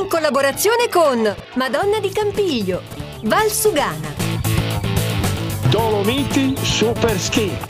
in collaborazione con Madonna di Campiglio, Valsugana. Dolomiti Superski.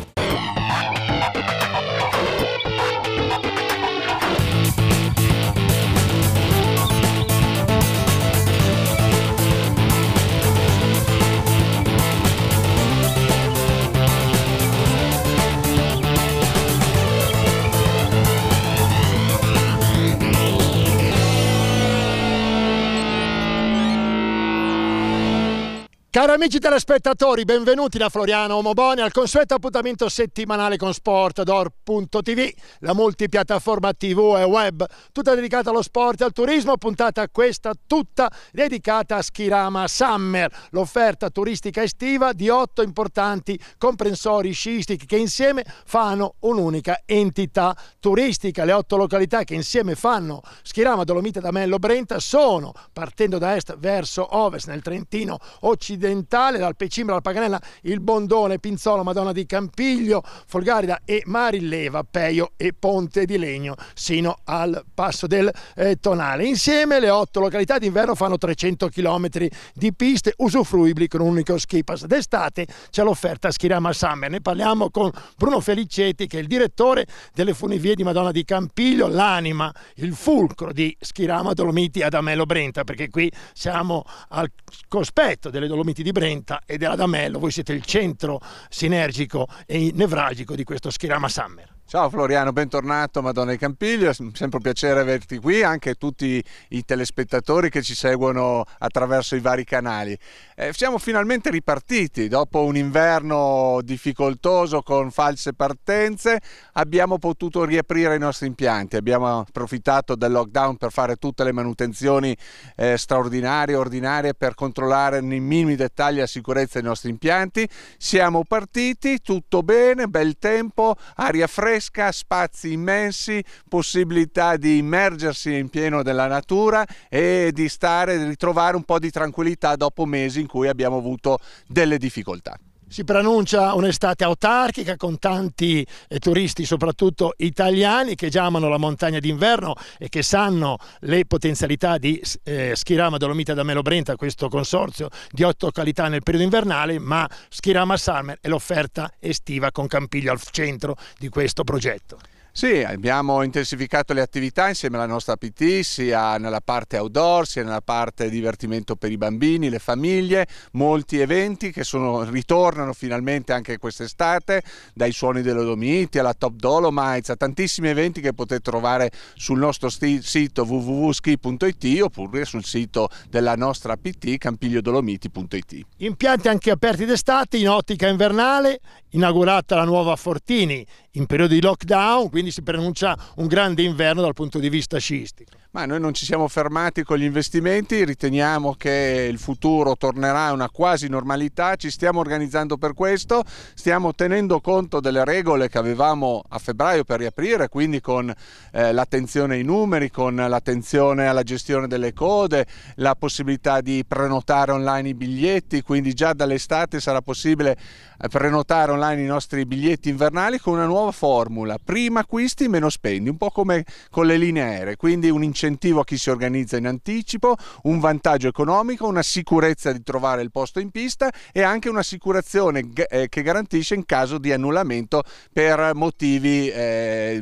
Cari amici telespettatori, benvenuti da Floriano Moboni al consueto appuntamento settimanale con Sportador.tv, la multipiattaforma TV e web, tutta dedicata allo sport e al turismo, puntata questa tutta dedicata a Schirama Summer, l'offerta turistica estiva di otto importanti comprensori sciistici che insieme fanno un'unica entità turistica. Le otto località che insieme fanno Schirama Dolomita, d'Amello Brenta sono, partendo da est verso ovest nel Trentino occidentale, Occidentale, dal Pecimbra alla Paganella, il Bondone, Pinzolo, Madonna di Campiglio, Folgarida e Marileva, Peio e Ponte di Legno, sino al passo del eh, Tonale. Insieme le otto località d'inverno fanno 300 km di piste usufruibili con un unico ski pass. D'estate c'è l'offerta Schirama Summer. Ne parliamo con Bruno Felicetti, che è il direttore delle funivie di Madonna di Campiglio, l'anima, il fulcro di Schirama Dolomiti ad Amelo Brenta, perché qui siamo al cospetto delle Dolomiti limiti di Brenta e della D'Amello, voi siete il centro sinergico e nevralgico di questo Schirama Summer. Ciao Floriano, bentornato Madonna di Campiglio, sempre un piacere averti qui, anche tutti i telespettatori che ci seguono attraverso i vari canali. Eh, siamo finalmente ripartiti, dopo un inverno difficoltoso con false partenze, abbiamo potuto riaprire i nostri impianti, abbiamo approfittato del lockdown per fare tutte le manutenzioni eh, straordinarie, ordinarie, per controllare nei minimi dettagli la sicurezza dei nostri impianti. Siamo partiti, tutto bene, bel tempo, aria fresca pazzesca, spazi immensi, possibilità di immergersi in pieno della natura e di stare, di ritrovare un po' di tranquillità dopo mesi in cui abbiamo avuto delle difficoltà. Si preannuncia un'estate autarchica con tanti eh, turisti, soprattutto italiani, che già amano la montagna d'inverno e che sanno le potenzialità di eh, Schirama Dolomita da Melo Brenta, questo consorzio di otto località nel periodo invernale, ma Schirama Summer è l'offerta estiva con Campiglio al centro di questo progetto. Sì, abbiamo intensificato le attività insieme alla nostra PT sia nella parte outdoor sia nella parte divertimento per i bambini, le famiglie, molti eventi che sono, ritornano finalmente anche quest'estate, dai suoni delle Dolomiti alla Top Dolomites, a tantissimi eventi che potete trovare sul nostro sito www.ski.it oppure sul sito della nostra PT campigliodolomiti.it. Impianti anche aperti d'estate in ottica invernale, inaugurata la nuova Fortini in periodo di lockdown, quindi si pronuncia un grande inverno dal punto di vista sciistico. Ma noi non ci siamo fermati con gli investimenti, riteniamo che il futuro tornerà a una quasi normalità, ci stiamo organizzando per questo, stiamo tenendo conto delle regole che avevamo a febbraio per riaprire, quindi con eh, l'attenzione ai numeri, con l'attenzione alla gestione delle code, la possibilità di prenotare online i biglietti, quindi già dall'estate sarà possibile eh, prenotare online i nostri biglietti invernali con una nuova formula, prima acquisti meno spendi, un po' come con le linee aeree, quindi un incentivo incentivo a chi si organizza in anticipo, un vantaggio economico, una sicurezza di trovare il posto in pista e anche un'assicurazione eh, che garantisce in caso di annullamento per motivi eh,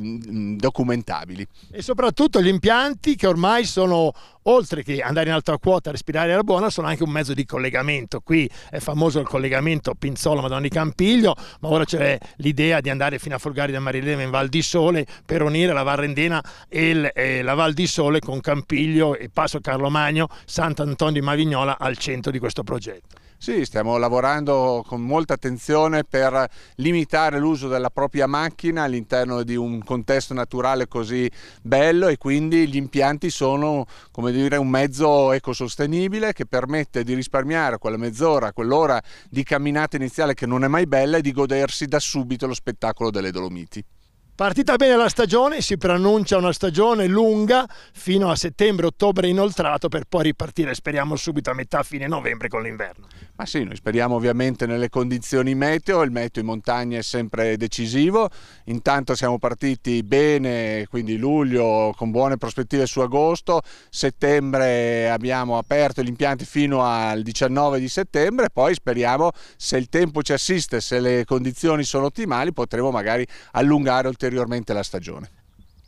documentabili. E soprattutto gli impianti che ormai sono oltre che andare in alta quota, respirare aria buona, sono anche un mezzo di collegamento. Qui è famoso il collegamento Pinzolo-Madonna di Campiglio, ma ora c'è l'idea di andare fino a Folgari da Marilema in Val di Sole per unire la Varrendena e, il, e la Val di Sole con Campiglio e Passo Carlo Magno, Sant'Antonio di Mavignola al centro di questo progetto. Sì, stiamo lavorando con molta attenzione per limitare l'uso della propria macchina all'interno di un contesto naturale così bello e quindi gli impianti sono dire, un mezzo ecosostenibile che permette di risparmiare quella mezz'ora, quell'ora di camminata iniziale che non è mai bella e di godersi da subito lo spettacolo delle Dolomiti. Partita bene la stagione, si preannuncia una stagione lunga fino a settembre-ottobre inoltrato per poi ripartire, speriamo subito a metà fine novembre con l'inverno. Ma sì, noi speriamo ovviamente nelle condizioni meteo, il meteo in montagna è sempre decisivo, intanto siamo partiti bene, quindi luglio con buone prospettive su agosto, settembre abbiamo aperto gli impianti fino al 19 di settembre, poi speriamo se il tempo ci assiste, se le condizioni sono ottimali potremo magari allungare ulteriormente ulteriormente la stagione.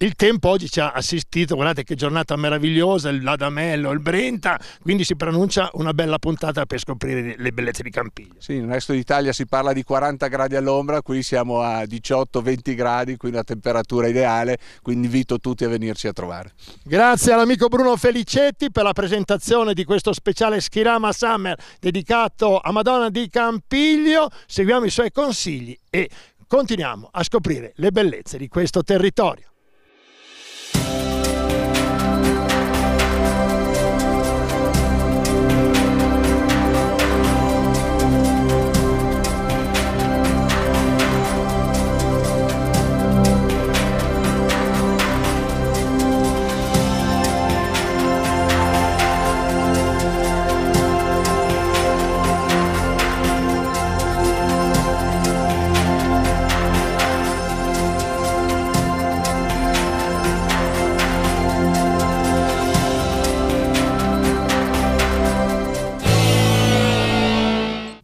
Il tempo oggi ci ha assistito, guardate che giornata meravigliosa, il Ladamello, il Brenta, quindi si pronuncia una bella puntata per scoprire le bellezze di Campiglia. Sì, nel resto d'Italia si parla di 40 gradi all'ombra, qui siamo a 18-20 gradi, quindi la temperatura ideale, quindi invito tutti a venirci a trovare. Grazie all'amico Bruno Felicetti per la presentazione di questo speciale Schirama Summer dedicato a Madonna di Campiglio, seguiamo i suoi consigli e Continuiamo a scoprire le bellezze di questo territorio.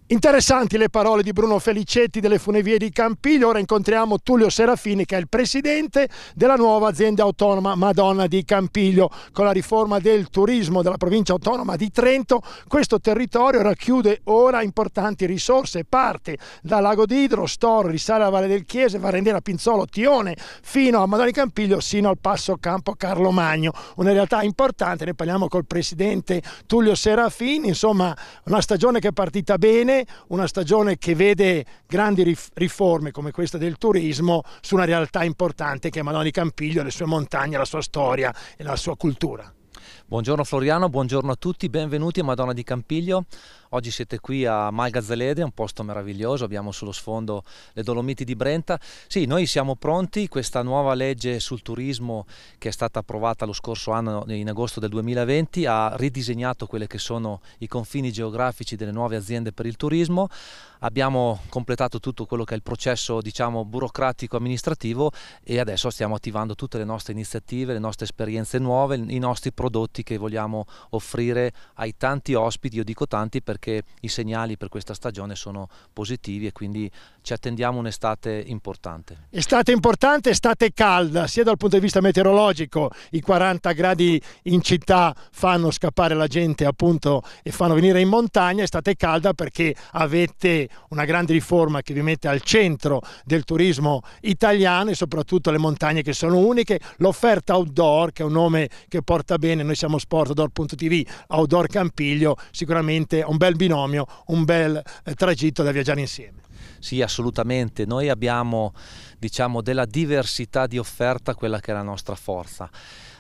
Interessanti le parole di Bruno Felicetti delle Funevie di Campiglio, ora incontriamo Tullio Serafini che è il presidente della nuova azienda autonoma Madonna di Campiglio. Con la riforma del turismo della provincia autonoma di Trento questo territorio racchiude ora importanti risorse, parte da Lago d'Idro, Stor, risale alla Valle del Chiese, Varendera, Pinzolo, Tione, fino a Madonna di Campiglio, sino al passo Campo Carlo Magno. Una realtà importante, ne parliamo col presidente Tullio Serafini, insomma una stagione che è partita bene una stagione che vede grandi riforme come questa del turismo su una realtà importante che è Madonna di Campiglio, le sue montagne, la sua storia e la sua cultura. Buongiorno Floriano, buongiorno a tutti, benvenuti a Madonna di Campiglio. Oggi siete qui a Malgazzaledre, un posto meraviglioso, abbiamo sullo sfondo le Dolomiti di Brenta. Sì, noi siamo pronti, questa nuova legge sul turismo che è stata approvata lo scorso anno in agosto del 2020 ha ridisegnato quelli che sono i confini geografici delle nuove aziende per il turismo. Abbiamo completato tutto quello che è il processo diciamo, burocratico amministrativo e adesso stiamo attivando tutte le nostre iniziative, le nostre esperienze nuove, i nostri prodotti che vogliamo offrire ai tanti ospiti, io dico tanti perché perché i segnali per questa stagione sono positivi e quindi ci attendiamo un'estate importante. Estate importante, estate calda, sia dal punto di vista meteorologico, i 40 gradi in città fanno scappare la gente appunto e fanno venire in montagna, estate calda perché avete una grande riforma che vi mette al centro del turismo italiano e soprattutto le montagne che sono uniche, l'offerta outdoor che è un nome che porta bene, noi siamo sportdoor.tv, outdoor Campiglio, sicuramente è un bel bel binomio, un bel eh, tragitto da viaggiare insieme. Sì, assolutamente. Noi abbiamo diciamo, della diversità di offerta quella che è la nostra forza.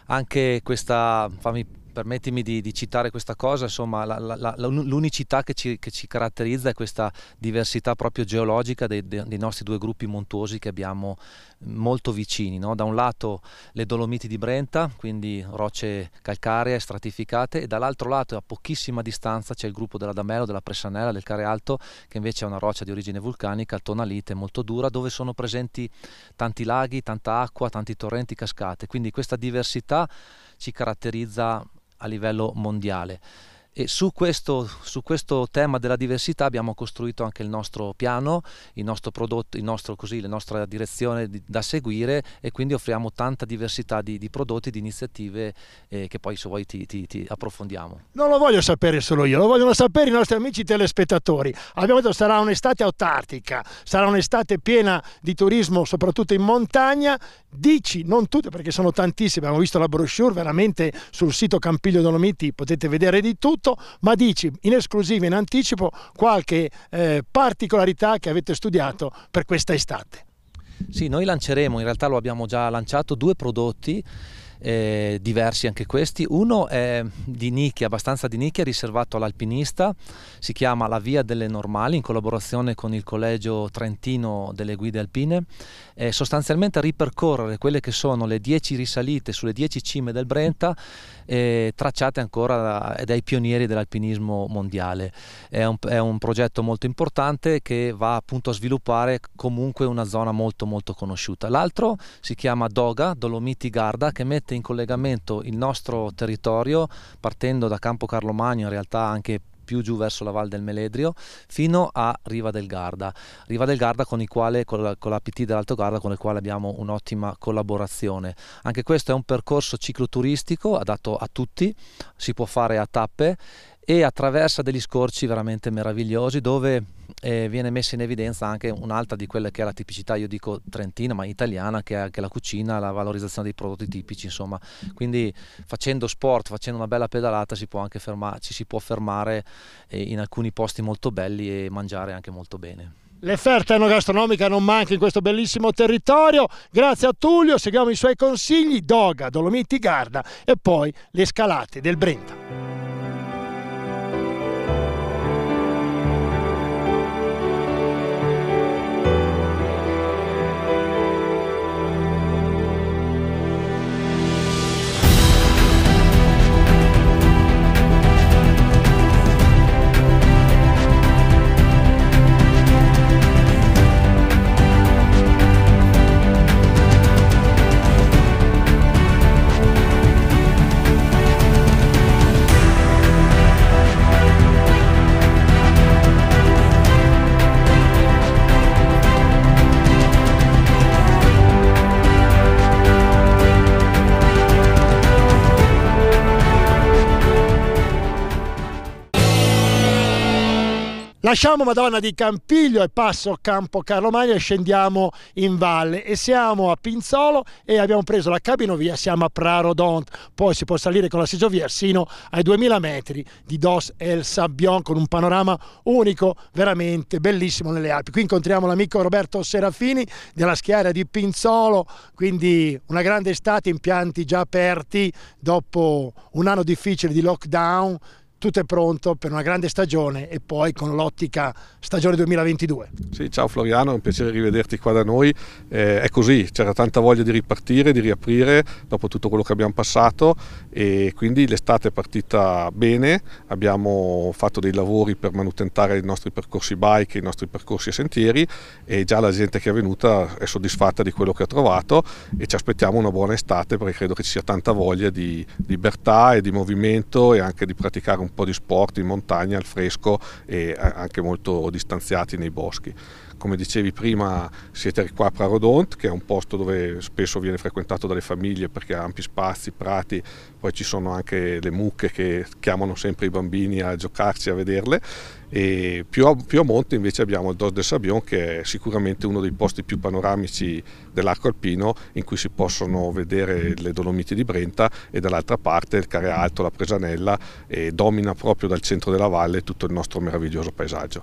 Anche questa, fammi permettimi di, di, citare questa cosa, insomma la, la, la, l'unicità che ci, che ci, caratterizza è questa diversità proprio geologica dei, dei, nostri due gruppi montuosi che abbiamo molto vicini. No? Da un lato le Dolomiti di Brenta, quindi rocce calcaree stratificate, e dall'altro lato a pochissima distanza c'è il gruppo della Damello, della Pressanella, del Care Alto, che invece è una roccia di origine vulcanica, tonalite, molto dura, dove sono presenti tanti laghi, tanta acqua, tanti torrenti, cascate. Quindi questa diversità ci caratterizza a livello mondiale. E su questo, su questo, tema della diversità abbiamo costruito anche il nostro piano, il nostro prodotto, il nostro, così, la nostra direzione di, da seguire e quindi offriamo tanta diversità di, di prodotti, di iniziative eh, che poi se vuoi ti, ti, ti, approfondiamo. Non lo voglio sapere solo io, lo vogliono sapere i nostri amici telespettatori. Abbiamo detto sarà un'estate autartica, sarà un'estate piena di turismo soprattutto in montagna. Dici, non tutte perché sono tantissime, abbiamo visto la brochure veramente sul sito Campiglio Dolomiti, potete vedere di tutto tutto, ma dici in esclusiva, in anticipo, qualche eh, particolarità che avete studiato per questa estate. Sì, noi lanceremo, in realtà lo abbiamo già lanciato, due prodotti. Eh, diversi anche questi. Uno è di nicchia, abbastanza di nicchia, riservato all'alpinista, si chiama La Via delle Normali in collaborazione con il Collegio Trentino delle Guide Alpine. Eh, sostanzialmente a ripercorrere quelle che sono le 10 risalite sulle 10 cime del Brenta eh, tracciate ancora dai pionieri dell'alpinismo mondiale. È un, è un, progetto molto importante che va appunto a sviluppare comunque una zona molto molto conosciuta. L'altro si chiama Doga, Dolomiti Garda, che mette in collegamento il nostro territorio partendo da Campo Carlo Magno, in realtà anche più giù verso la Val del Meledrio fino a Riva del Garda. Riva del Garda con, quale, con la, con la PT dell'Alto Garda con il quale abbiamo un'ottima collaborazione. Anche questo è un percorso cicloturistico adatto a tutti, si può fare a tappe e attraversa degli scorci veramente meravigliosi dove eh, viene messa in evidenza anche un'altra di quelle che è la tipicità, io dico trentina ma italiana, che è anche la cucina, la valorizzazione dei prodotti tipici, insomma. Quindi facendo sport, facendo una bella pedalata si può anche fermare, ci si può fermare eh, in alcuni posti molto belli e mangiare anche molto bene. L'efferta enogastronomica non manca in questo bellissimo territorio. Grazie a Tullio, seguiamo i suoi consigli, Doga, Dolomiti Garda e poi le scalate del Brenta. Lasciamo Madonna di Campiglio e passo Campo Carlo Magno e scendiamo in valle e siamo a Pinzolo e abbiamo preso la cabinovia, siamo a Praro Dont, poi si può salire con la seggiovia sino ai 2000 metri di Dos El Sabbion con un panorama unico, veramente bellissimo nelle Alpi. Qui incontriamo l'amico Roberto Serafini della schiera di Pinzolo, quindi una grande estate, impianti già aperti dopo un anno difficile di lockdown, tutto è pronto per una grande stagione e poi con l'ottica stagione 2022. Sì, ciao Floriano, è un piacere rivederti qua da noi. Eh, è così, c'era tanta voglia di ripartire, di riaprire dopo tutto quello che abbiamo passato e quindi l'estate è partita bene, abbiamo fatto dei lavori per manutentare i nostri percorsi bike, i nostri percorsi e sentieri e già la gente che è venuta è soddisfatta di quello che ha trovato e ci aspettiamo una buona estate perché credo che ci sia tanta voglia di libertà e di movimento e anche di praticare un po' di sport in montagna, al fresco e anche molto distanziati nei boschi come dicevi prima siete qua a Prarodont che è un posto dove spesso viene frequentato dalle famiglie perché ha ampi spazi, prati, poi ci sono anche le mucche che chiamano sempre i bambini a giocarci, a vederle e più a, più a monte invece abbiamo il Dos del Sabion che è sicuramente uno dei posti più panoramici dell'arco alpino in cui si possono vedere le Dolomiti di Brenta e dall'altra parte il Care Alto, la Presanella e domina proprio dal centro della valle tutto il nostro meraviglioso paesaggio.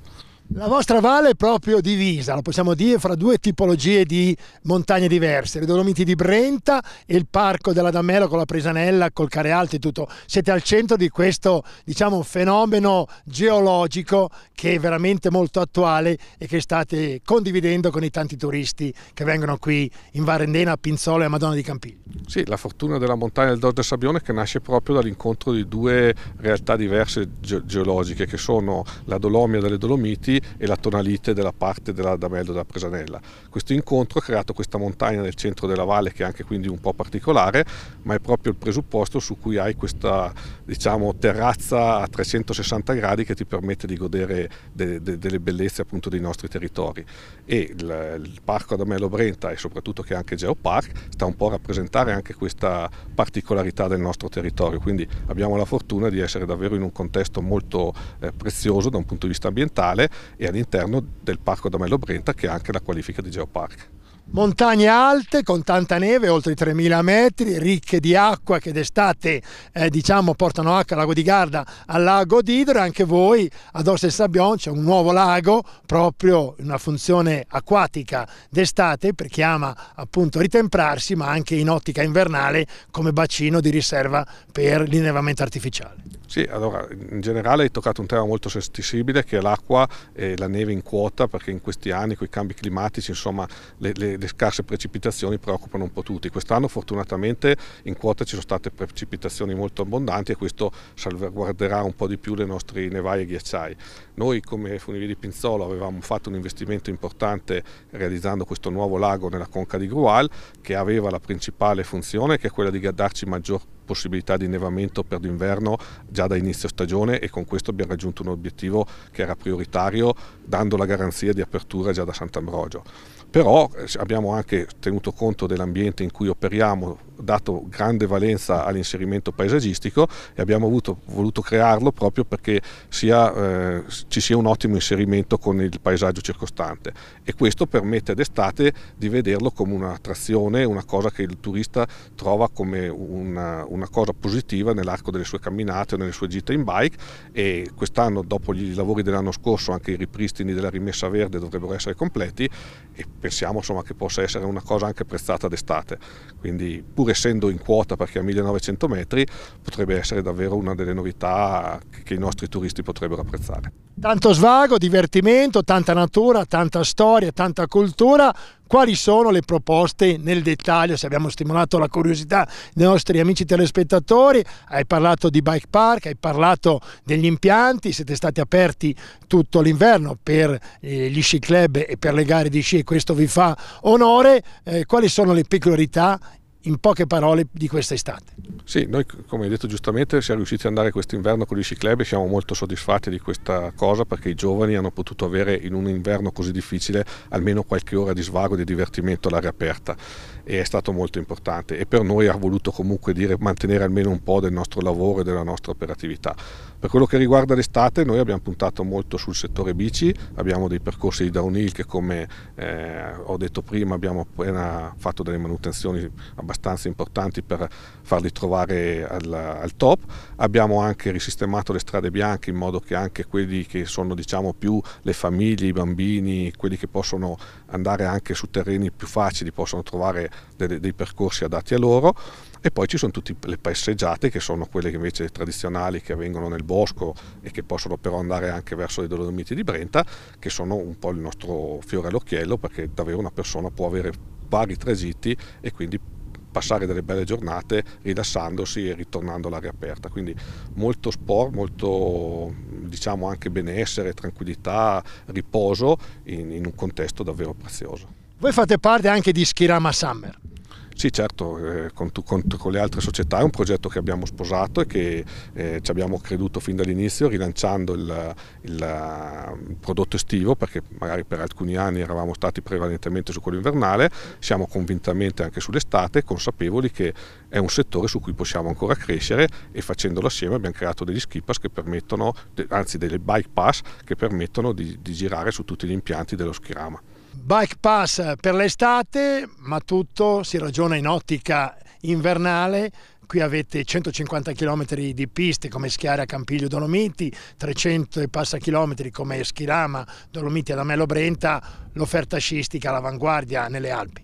La vostra valle è proprio divisa, lo possiamo dire, fra due tipologie di montagne diverse, le Dolomiti di Brenta e il Parco della Dammela con la Presanella, col Carealto e tutto. Siete al centro di questo diciamo, fenomeno geologico che è veramente molto attuale e che state condividendo con i tanti turisti che vengono qui in Varendena, a Pinzolo e a Madonna di Campiglio. Sì, la fortuna della montagna del Dor del Sabbione che nasce proprio dall'incontro di due realtà diverse ge geologiche che sono la Dolomia delle Dolomiti punti e la tonalite della parte dell'Adamello della Presanella. Questo incontro ha creato questa montagna nel centro della valle che è anche quindi un po' particolare ma è proprio il presupposto su cui hai questa diciamo, terrazza a 360 gradi che ti permette di godere de, de, delle bellezze appunto dei nostri territori. E il, il parco Adamello Brenta e soprattutto che è anche Geopark sta un po' a rappresentare anche questa particolarità del nostro territorio, quindi abbiamo la fortuna di essere davvero in un contesto molto eh, prezioso da un punto di vista ambientale e all'interno del parco Adamello Brenta che ha anche la qualifica di Geopark montagne alte con tanta neve, oltre i 3000 metri, ricche di acqua che d'estate eh, diciamo portano acqua al lago di Garda, al lago d'Idro e anche voi ad Osse Sabbion c'è un nuovo lago proprio in una funzione acquatica d'estate perché ama appunto ritemprarsi ma anche in ottica invernale come bacino di riserva per l'innevamento artificiale. Sì, allora in generale hai toccato un tema molto sensibile che è l'acqua e la neve in quota perché in questi anni con i cambi climatici insomma le, le le scarse precipitazioni preoccupano un po' tutti. Quest'anno fortunatamente in quota ci sono state precipitazioni molto abbondanti e questo salvaguarderà un po' di più le nostre nevaie e ghiacciai. Noi come Funivie di Pinzolo avevamo fatto un investimento importante realizzando questo nuovo lago nella conca di Grual che aveva la principale funzione che è quella di darci maggior possibilità di innevamento per l'inverno già da inizio stagione e con questo abbiamo raggiunto un obiettivo che era prioritario dando la garanzia di apertura già da Sant'Ambrogio. Però eh, abbiamo anche tenuto conto dell'ambiente in cui operiamo, dato grande valenza all'inserimento paesaggistico e abbiamo avuto, voluto crearlo proprio perché sia eh, ci sia un ottimo inserimento con il paesaggio circostante e questo permette d'estate di vederlo come un'attrazione, una cosa che il turista trova come una, una cosa positiva nell'arco delle sue camminate o nelle sue gite in bike e quest'anno dopo i lavori dell'anno scorso anche i ripristini della rimessa verde dovrebbero essere completi e pensiamo insomma, che possa essere una cosa anche apprezzata d'estate, quindi pur essendo in quota perché a 1900 metri potrebbe essere davvero una delle novità che i nostri turisti potrebbero apprezzare. Tanto svago, divertimento, tanta natura, tanta storia, tanta cultura. Quali sono le proposte nel dettaglio? Se abbiamo stimolato la curiosità dei nostri amici telespettatori, hai parlato di bike park, hai parlato degli impianti, siete stati aperti tutto l'inverno per eh, gli sci club e per le gare di sci e questo vi fa onore. Eh, quali sono le peculiarità in poche parole di questa estate. Sì, noi come hai detto giustamente siamo riusciti ad andare quest'inverno con gli sci Club e siamo molto soddisfatti di questa cosa perché i giovani hanno potuto avere in un inverno così difficile almeno qualche ora di svago e di divertimento all'aria aperta e è stato molto importante e per noi ha voluto comunque dire mantenere almeno un po' del nostro lavoro e della nostra operatività. Per quello che riguarda l'estate noi abbiamo puntato molto sul settore bici, abbiamo dei percorsi di downhill che come eh, ho detto prima abbiamo appena fatto delle manutenzioni abbastanza abbastanza importanti per farli trovare al, al, top. Abbiamo anche risistemato le strade bianche in modo che anche quelli che sono diciamo, più le famiglie, i bambini, quelli che possono andare anche su terreni più facili possono trovare dei, dei percorsi adatti a loro e poi ci sono tutte le passeggiate che sono quelle invece tradizionali che avvengono nel bosco e che possono però andare anche verso le Dolomiti di Brenta che sono un po' il nostro fiore all'occhiello perché davvero una persona può avere vari tragitti e quindi passare delle belle giornate rilassandosi e ritornando all'aria aperta. Quindi molto sport, molto diciamo anche benessere, tranquillità, riposo in, in un contesto davvero prezioso. Voi fate parte anche di Skirama Summer. Sì, certo, eh, con, con, con, le altre società è un progetto che abbiamo sposato e che eh, ci abbiamo creduto fin dall'inizio rilanciando il, il, eh, prodotto estivo perché magari per alcuni anni eravamo stati prevalentemente su quello invernale, siamo convintamente anche sull'estate, consapevoli che è un settore su cui possiamo ancora crescere e facendolo assieme abbiamo creato degli ski pass che permettono, anzi delle bike pass che permettono di, di girare su tutti gli impianti dello schirama. Bike pass per l'estate, ma tutto si ragiona in ottica invernale qui avete 150 km di piste come Schiara Campiglio Dolomiti, 300 e passa chilometri come Schirama Dolomiti ad Amello Brenta, l'offerta sciistica all'avanguardia nelle Alpi.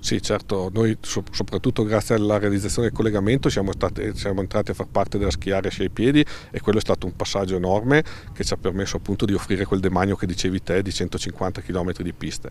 Sì certo, noi soprattutto grazie alla realizzazione del collegamento siamo, stati, siamo entrati a far parte della Schiara Sci ai Piedi e quello è stato un passaggio enorme che ci ha permesso appunto di offrire quel demanio che dicevi te di 150 km di piste.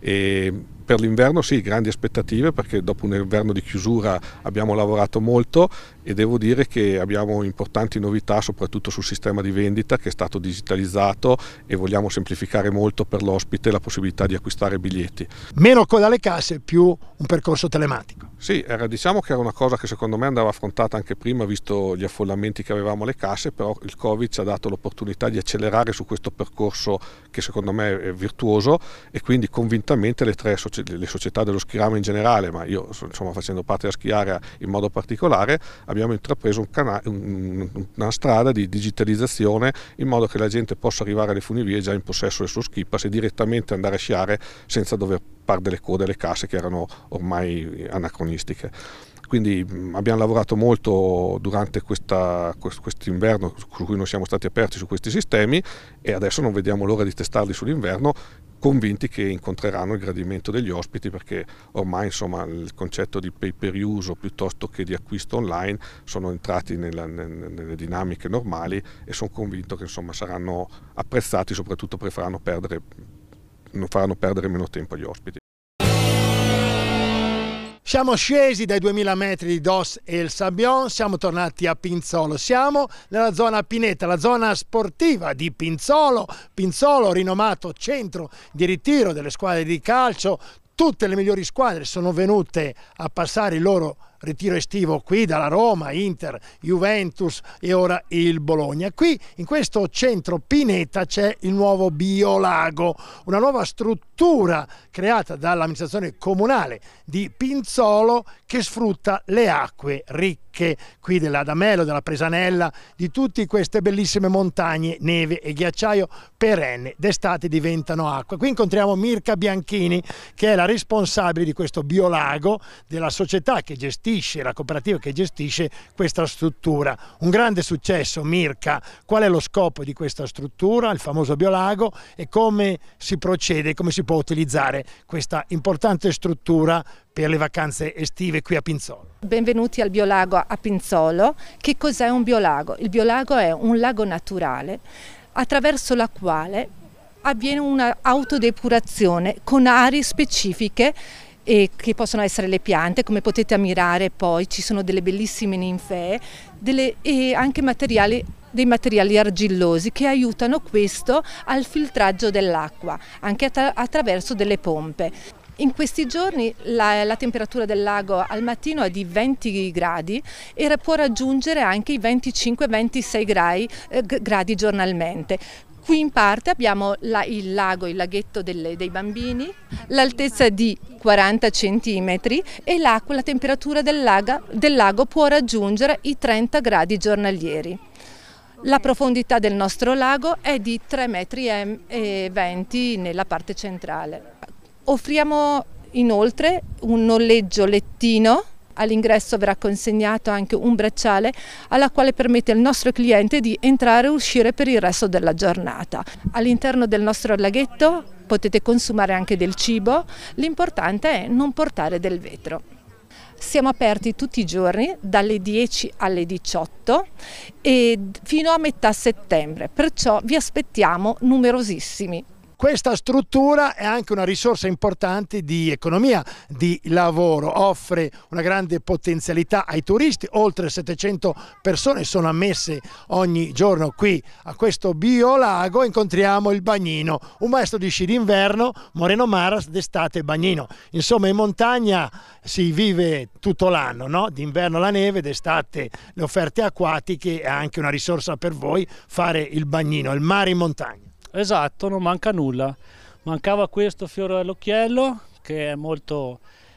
E per l'inverno sì, grandi aspettative perché dopo un inverno di chiusura abbiamo lavorato molto molto e devo dire che abbiamo importanti novità soprattutto sul sistema di vendita che è stato digitalizzato e vogliamo semplificare molto per l'ospite la possibilità di acquistare biglietti. Meno coda alle casse più un percorso telematico. Sì, era, diciamo che era una cosa che secondo me andava affrontata anche prima, visto gli affollamenti che avevamo alle casse, però il Covid ci ha dato l'opportunità di accelerare su questo percorso che secondo me è virtuoso e quindi convintamente le, tre, le società dello schirame in generale, ma io insomma, facendo parte della schiara in modo particolare, abbiamo intrapreso un canale, una strada di digitalizzazione in modo che la gente possa arrivare alle funivie già in possesso del suo skippas e direttamente andare a sciare senza dover par delle code delle casse che erano ormai anacronistiche. Quindi abbiamo lavorato molto durante questo inverno su cui non siamo stati aperti su questi sistemi e adesso non vediamo l'ora di testarli sull'inverno convinti che incontreranno il gradimento degli ospiti perché ormai insomma, il concetto di pay per use piuttosto che di acquisto online sono entrati nella, nelle dinamiche normali e sono convinto che insomma, saranno apprezzati soprattutto perché faranno perdere, faranno perdere meno tempo agli ospiti. Siamo scesi dai 2000 metri di Dos e il Sabbion, siamo tornati a Pinzolo, siamo nella zona Pineta, la zona sportiva di Pinzolo, Pinzolo rinomato centro di ritiro delle squadre di calcio, tutte le migliori squadre sono venute a passare i loro ritiro estivo qui dalla Roma, Inter, Juventus e ora il Bologna. Qui in questo centro Pineta c'è il nuovo Biolago, una nuova struttura creata dall'amministrazione comunale di Pinzolo che sfrutta le acque ricche qui dell'Adamello, della Presanella, di tutte queste bellissime montagne, neve e ghiacciaio perenne. D'estate diventano acqua. Qui incontriamo Mirka Bianchini che è la responsabile di questo Biolago della società che gestisce gestisce, la cooperativa che gestisce questa struttura. Un grande successo, Mirka. Qual è lo scopo di questa struttura, il famoso biolago, e come si procede, come si può utilizzare questa importante struttura per le vacanze estive qui a Pinzolo. Benvenuti al biolago a Pinzolo. Che cos'è un biolago? Il biolago è un lago naturale attraverso la quale avviene un'autodepurazione con aree specifiche e che possono essere le piante, come potete ammirare poi ci sono delle bellissime ninfee delle, e anche materiali dei materiali argillosi che aiutano questo al filtraggio dell'acqua, anche attra attraverso delle pompe. In questi giorni la, la, temperatura del lago al mattino è di 20 gradi e può raggiungere anche i 25-26 gradi, eh, gradi giornalmente. Qui in parte abbiamo la, il lago, il laghetto delle, dei bambini, l'altezza di 40 cm e l'acqua, la temperatura del, laga, del lago può raggiungere i 30 gradi giornalieri. La profondità del nostro lago è di 3,20 m nella parte centrale. Offriamo inoltre un noleggio lettino all'ingresso verrà consegnato anche un bracciale alla quale permette al nostro cliente di entrare e uscire per il resto della giornata. All'interno del nostro laghetto potete consumare anche del cibo, l'importante è non portare del vetro. Siamo aperti tutti i giorni dalle 10 alle 18 e fino a metà settembre, perciò vi aspettiamo numerosissimi. Questa struttura è anche una risorsa importante di economia, di lavoro, offre una grande potenzialità ai turisti, oltre 700 persone sono ammesse ogni giorno qui a questo biolago, incontriamo il bagnino, un maestro di sci d'inverno, Moreno Maras, d'estate bagnino. Insomma in montagna si vive tutto l'anno, no? d'inverno la neve, d'estate le offerte acquatiche e anche una risorsa per voi fare il bagnino, il mare in montagna. Esatto, non manca nulla. Mancava questo fiore all'occhiello che è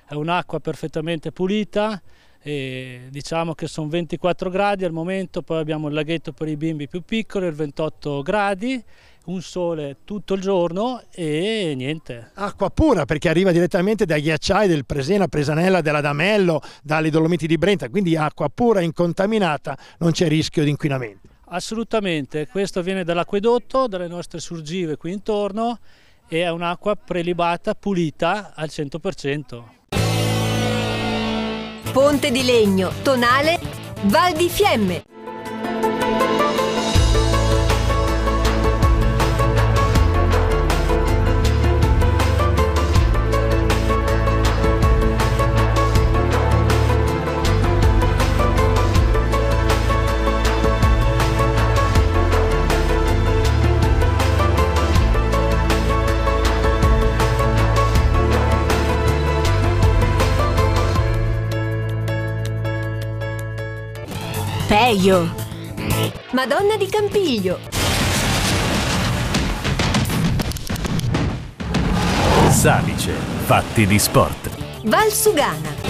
è un'acqua perfettamente pulita e diciamo che sono 24 gradi al momento, poi abbiamo il laghetto per i bimbi più piccoli, il 28 gradi, un sole tutto il giorno e niente. Acqua pura perché arriva direttamente dai ghiacciai del Presena, Presanella, dell'Adamello, dalle Dolomiti di Brenta, quindi acqua pura, incontaminata, non c'è rischio di inquinamento. Assolutamente, questo viene dall'acquedotto, dalle nostre surgive qui intorno e è un'acqua prelibata, pulita al 100%. Ponte di Legno, Tonale, Val di Fiemme. Seio. Madonna di Campiglio. Salice, fatti di sport. Valsugana.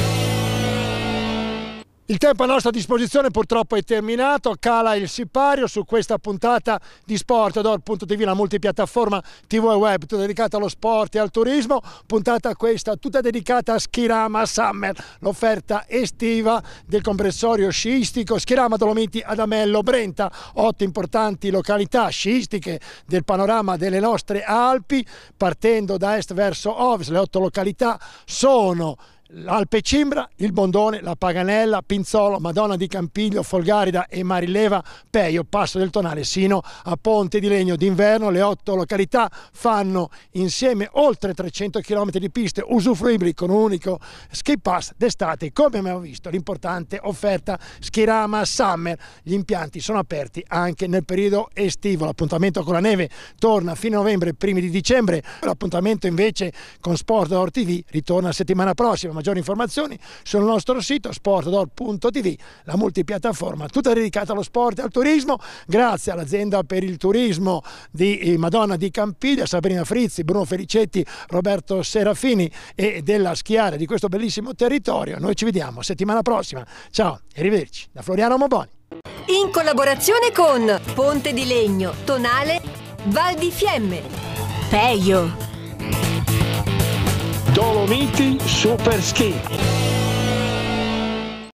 Il tempo a nostra disposizione purtroppo è terminato, cala il sipario su questa puntata di Sportador.tv, la multipiattaforma TV e web tutta dedicata allo sport e al turismo, puntata questa tutta dedicata a Schirama Summer, l'offerta estiva del comprensorio sciistico Schirama Dolomiti Adamello Brenta, otto importanti località sciistiche del panorama delle nostre Alpi, partendo da est verso ovest, le otto località sono l'Alpe Cimbra, il Bondone, la Paganella, Pinzolo, Madonna di Campiglio, Folgarida e Marileva, Peio, Passo del Tonale sino a Ponte di Legno. D'inverno le otto località fanno insieme oltre 300 km di piste usufruibili con un unico ski pass d'estate. Come abbiamo visto l'importante offerta Schirama Summer. Gli impianti sono aperti anche nel periodo estivo. L'appuntamento con la neve torna a fine novembre, primi di dicembre. L'appuntamento invece con Sport Door TV ritorna settimana prossima Ma maggiori informazioni sul nostro sito sportdor.tv, la multipiattaforma tutta dedicata allo sport e al turismo. Grazie all'azienda per il turismo di eh, Madonna di Campiglia, Sabrina Frizzi, Bruno Felicetti, Roberto Serafini e della Schiara di questo bellissimo territorio. Noi ci vediamo settimana prossima. Ciao e arrivederci da Floriano Moboni. In collaborazione con Ponte di Legno, Tonale, Val di Fiemme, Peio. Dolomiti Super Superski.